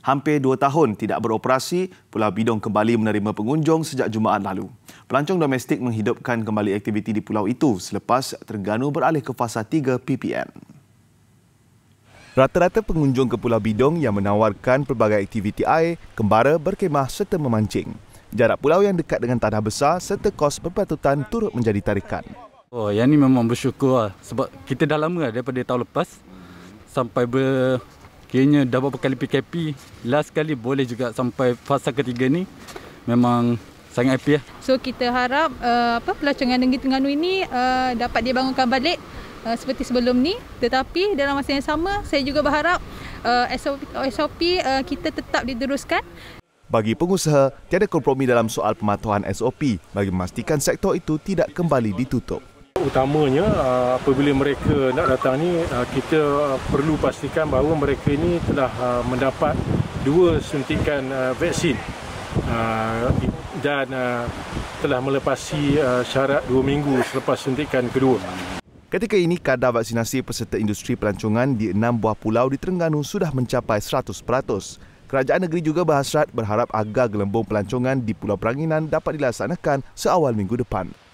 hampir dua tahun tidak beroperasi, Pulau Bidong kembali menerima pengunjung sejak Jumaat lalu. Pelancong domestik menghidupkan kembali aktiviti di pulau itu selepas Terengganu beralih ke fasa 3 PPN. Rata-rata pengunjung ke Pulau Bidong yang menawarkan pelbagai aktiviti air, kembara, berkemah serta memancing. Jarak pulau yang dekat dengan tanah besar serta kos berpatutan turut menjadi tarikan. Oh, yang ini memang bersyukur sebab kita dah lama lah daripada tahun lepas sampai ber, Kiranya dah berapa kali PKP Last kali boleh juga sampai fasa ketiga ni Memang sangat happy lah So kita harap uh, apa pelancongan Negeri Tengganu ini uh, Dapat dibangunkan balik uh, seperti sebelum ni Tetapi dalam masa yang sama Saya juga berharap uh, SOP, SOP uh, kita tetap diteruskan bagi pengusaha, tiada kompromi dalam soal pematuhan SOP bagi memastikan sektor itu tidak kembali ditutup utamanya ah, apabila mereka nak datang ni ah, kita ah, perlu pastikan bahawa mereka ini telah mendapat dua suntikan vaksin dan telah melepasi syarat dua minggu selepas suntikan kedua. Ketika ini kadar vaksinasi peserta industri pelancongan di enam buah pulau di Terengganu sudah mencapai 100%. Kerajaan negeri juga berhasrat berharap agar gelembung pelancongan di Pulau Peranginan dapat dilaksanakan seawal minggu depan.